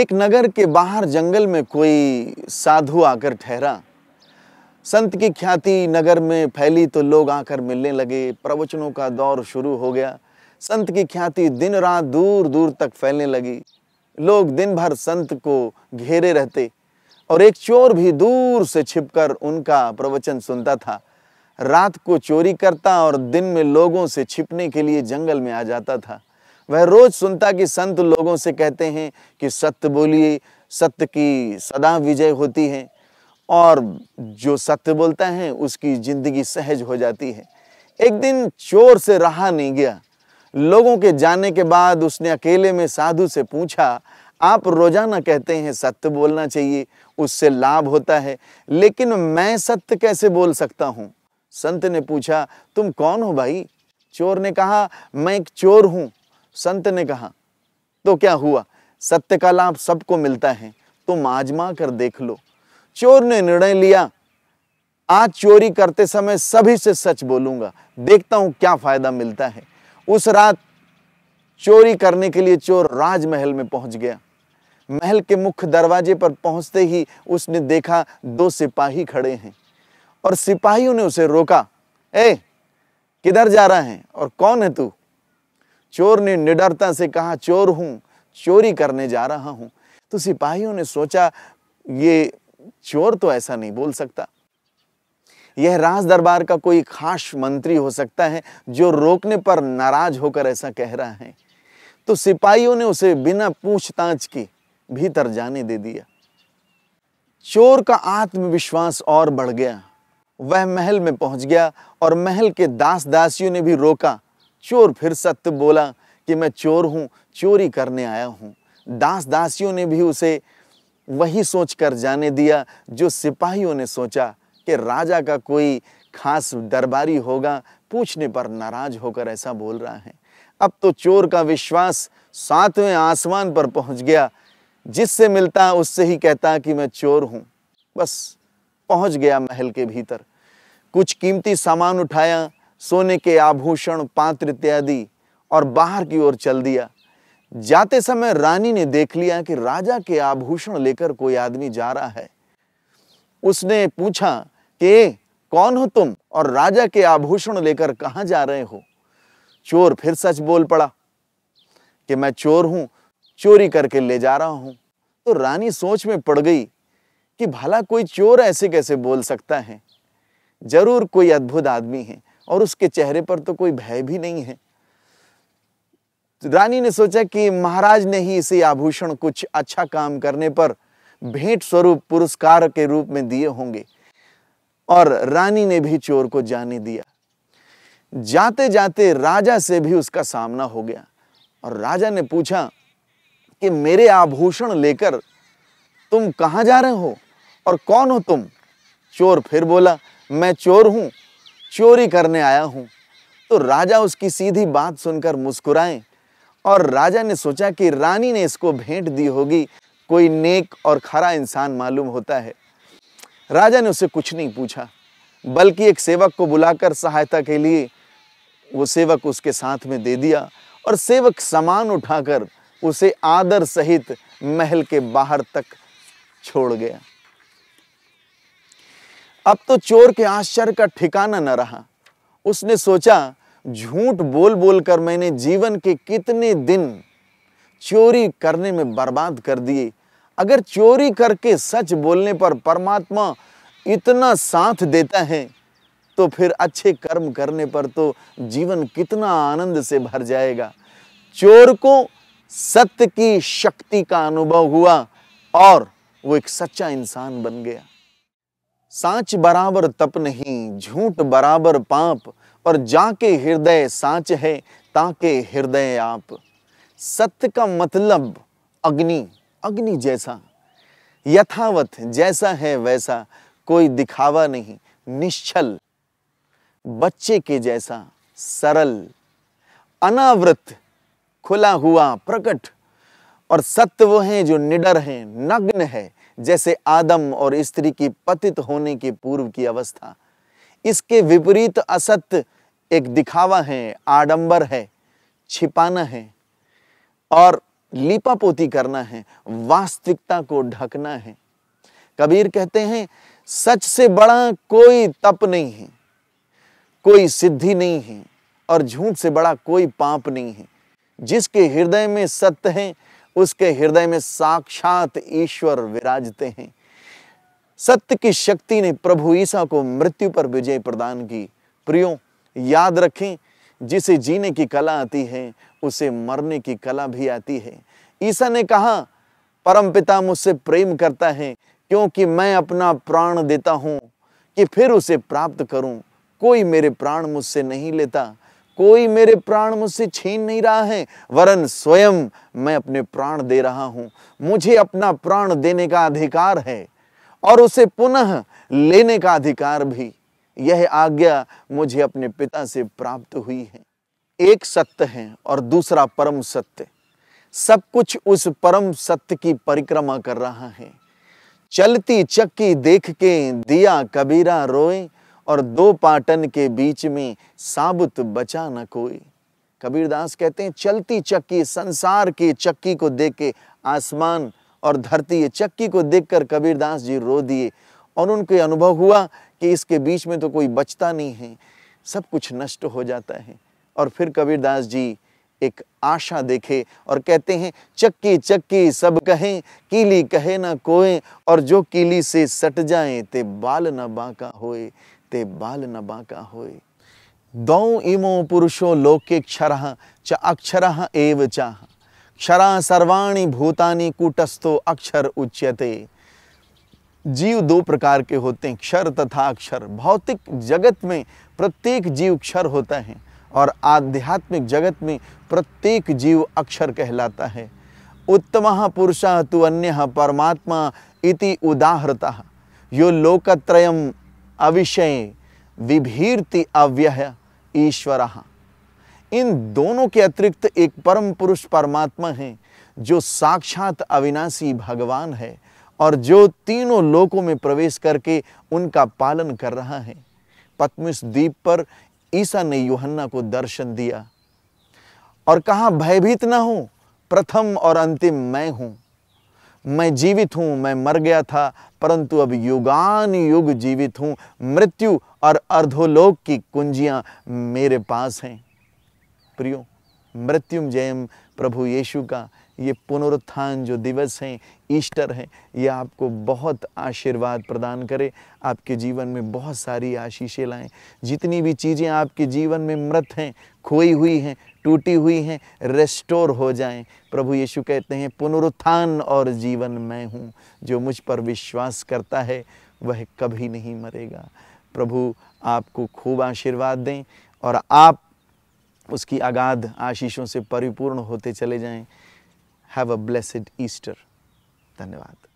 एक नगर के बाहर जंगल में कोई साधु आकर ठहरा संत की ख्याति नगर में फैली तो लोग आकर मिलने लगे प्रवचनों का दौर शुरू हो गया संत की ख्याति दिन रात दूर दूर तक फैलने लगी लोग दिन भर संत को घेरे रहते और एक चोर भी दूर से छिपकर उनका प्रवचन सुनता था रात को चोरी करता और दिन में लोगों से छिपने के लिए जंगल में आ जाता था वह रोज सुनता कि संत लोगों से कहते हैं कि सत्य बोलिए सत्य की सदा विजय होती है और जो सत्य बोलता है उसकी जिंदगी सहज हो जाती है एक दिन चोर से रहा नहीं गया लोगों के जाने के बाद उसने अकेले में साधु से पूछा आप रोजाना कहते हैं सत्य बोलना चाहिए उससे लाभ होता है लेकिन मैं सत्य कैसे बोल सकता हूँ संत ने पूछा तुम कौन हो भाई चोर ने कहा मैं एक चोर हूँ संत ने कहा तो क्या हुआ सत्य का लाभ सबको मिलता है तुम आजमा कर देख लो चोर ने निर्णय लिया आज चोरी करते समय सभी से सच बोलूंगा देखता हूं क्या फायदा मिलता है उस रात चोरी करने के लिए चोर राजमहल में पहुंच गया महल के मुख्य दरवाजे पर पहुंचते ही उसने देखा दो सिपाही खड़े हैं और सिपाहियों ने उसे रोका ए किधर जा रहा है और कौन है तू चोर ने निडरता से कहा चोर हूं चोरी करने जा रहा हूं तो सिपाहियों ने सोचा ये चोर तो ऐसा नहीं बोल सकता यह राज दरबार का कोई खास मंत्री हो सकता है जो रोकने पर नाराज होकर ऐसा कह रहा है तो सिपाहियों ने उसे बिना पूछताछ के भीतर जाने दे दिया चोर का आत्मविश्वास और बढ़ गया वह महल में पहुंच गया और महल के दास दासियों ने भी रोका चोर फिर सत्य बोला कि मैं चोर हूँ चोरी करने आया हूँ दास दासियों ने भी उसे वही सोच कर जाने दिया जो सिपाहियों ने सोचा कि राजा का कोई खास दरबारी होगा पूछने पर नाराज होकर ऐसा बोल रहा है अब तो चोर का विश्वास सातवें आसमान पर पहुंच गया जिससे मिलता उससे ही कहता कि मैं चोर हूं बस पहुंच गया महल के भीतर कुछ कीमती सामान उठाया सोने के आभूषण पात्र इत्यादि और बाहर की ओर चल दिया जाते समय रानी ने देख लिया कि राजा के आभूषण लेकर कोई आदमी जा रहा है उसने पूछा कि कौन हो तुम और राजा के आभूषण लेकर कहा जा रहे हो चोर फिर सच बोल पड़ा कि मैं चोर हूं चोरी करके ले जा रहा हूं तो रानी सोच में पड़ गई कि भला कोई चोर ऐसे कैसे बोल सकता है जरूर कोई अद्भुत आदमी है और उसके चेहरे पर तो कोई भय भी नहीं है तो रानी ने सोचा कि महाराज ने ही इसे आभूषण कुछ अच्छा काम करने पर भेंट स्वरूप पुरस्कार के रूप में दिए होंगे और रानी ने भी चोर को जाने दिया जाते जाते राजा से भी उसका सामना हो गया और राजा ने पूछा कि मेरे आभूषण लेकर तुम कहां जा रहे हो और कौन हो तुम चोर फिर बोला मैं चोर हूं चोरी करने आया हूँ तो राजा उसकी सीधी बात सुनकर मुस्कुराए और राजा ने सोचा कि रानी ने इसको भेंट दी होगी कोई नेक और खरा इंसान मालूम होता है राजा ने उसे कुछ नहीं पूछा बल्कि एक सेवक को बुलाकर सहायता के लिए वो सेवक उसके साथ में दे दिया और सेवक सामान उठाकर उसे आदर सहित महल के बाहर तक छोड़ गया अब तो चोर के आश्चर्य का ठिकाना न रहा उसने सोचा झूठ बोल बोल कर मैंने जीवन के कितने दिन चोरी करने में बर्बाद कर दिए अगर चोरी करके सच बोलने पर परमात्मा इतना साथ देता है तो फिर अच्छे कर्म करने पर तो जीवन कितना आनंद से भर जाएगा चोर को सत्य की शक्ति का अनुभव हुआ और वो एक सच्चा इंसान बन गया सांच बराबर तप नहीं झूठ बराबर पाप और जाके हृदय सांच है ताके हृदय आप सत्य का मतलब अग्नि अग्नि जैसा यथावत जैसा है वैसा कोई दिखावा नहीं निश्चल बच्चे के जैसा सरल अनावृत खुला हुआ प्रकट और सत्य वो है जो निडर है नग्न है जैसे आदम और स्त्री की पतित होने के पूर्व की अवस्था इसके विपरीत असत्य एक दिखावा है आडंबर है छिपाना है और लिपापोती करना है वास्तविकता को ढकना है कबीर कहते हैं सच से बड़ा कोई तप नहीं है कोई सिद्धि नहीं है और झूठ से बड़ा कोई पाप नहीं है जिसके हृदय में सत्य है उसके हृदय में साक्षात ईश्वर विराजते हैं सत्य की शक्ति ने प्रभु ईसा को मृत्यु पर विजय प्रदान की प्रियो याद रखें जिसे जीने की कला आती है उसे मरने की कला भी आती है ईसा ने कहा परमपिता मुझसे प्रेम करता है क्योंकि मैं अपना प्राण देता हूं कि फिर उसे प्राप्त करूं कोई मेरे प्राण मुझसे नहीं लेता कोई मेरे प्राण मुझसे छीन नहीं रहा है वरन स्वयं मैं अपने प्राण दे रहा हूं मुझे अपना प्राण देने का अधिकार है और उसे पुनः लेने का अधिकार भी यह आज्ञा मुझे अपने पिता से प्राप्त हुई है एक सत्य है और दूसरा परम सत्य सब कुछ उस परम सत्य की परिक्रमा कर रहा है चलती चक्की देख के दिया कबीरा रोए और दो पाटन के बीच में साबुत बचा न कोई कबीरदास कहते हैं चलती चक्की संसार की चक्की को देख के आसमान और धरती ये चक्की को देखकर कबीरदास जी रो दिए और उनके अनुभव हुआ कि इसके बीच में तो कोई बचता नहीं है सब कुछ नष्ट हो जाता है और फिर कबीरदास जी एक आशा देखे और कहते हैं चक्की चक्की सब कहें कीली कहे ना कोए और जो कीली से सट जाए ते बाल ना बाका होए ते बाल न बाका होय दौ इमो पुरुषो लोके क्षर च अक्षर एव चाह क्षरः सर्वाणी भूतानी कूटस्थो अक्षर उच्यते जीव दो प्रकार के होते हैं क्षर तथा अक्षर भौतिक जगत में प्रत्येक जीव क्षर होता है और आध्यात्मिक जगत में प्रत्येक जीव अक्षर कहलाता है उत्तम पुरुष तु अन्य परमात्मा इति उदाहृता यो लोकत्रयम अविषय विभीर्ति अव्यय ईश्वर इन दोनों के अतिरिक्त एक परम पुरुष परमात्मा है जो साक्षात अविनाशी भगवान है और जो तीनों लोकों में प्रवेश करके उनका पालन कर रहा है पत्मिस द्वीप पर ईसा ने युहन्ना को दर्शन दिया और कहा भयभीत न हो प्रथम और अंतिम मैं हूँ मैं जीवित हूँ मैं मर गया था परंतु अब युगान युग जीवित हूँ मृत्यु और अर्धोलोक की कुंजियाँ मेरे पास हैं प्रियो मृत्यु जयम प्रभु यीशु का ये पुनरुत्थान जो दिवस है ईस्टर है ये आपको बहुत आशीर्वाद प्रदान करे आपके जीवन में बहुत सारी आशीषें लाएं जितनी भी चीज़ें आपके जीवन में मृत हैं खोई हुई हैं टूटी हुई हैं रेस्टोर हो जाएं प्रभु यीशु कहते हैं पुनरुत्थान और जीवन मैं हूँ जो मुझ पर विश्वास करता है वह कभी नहीं मरेगा प्रभु आपको खूब आशीर्वाद दें और आप उसकी अगाध आशीषों से परिपूर्ण होते चले जाएं हैव अ ब्लेसड ईस्टर धन्यवाद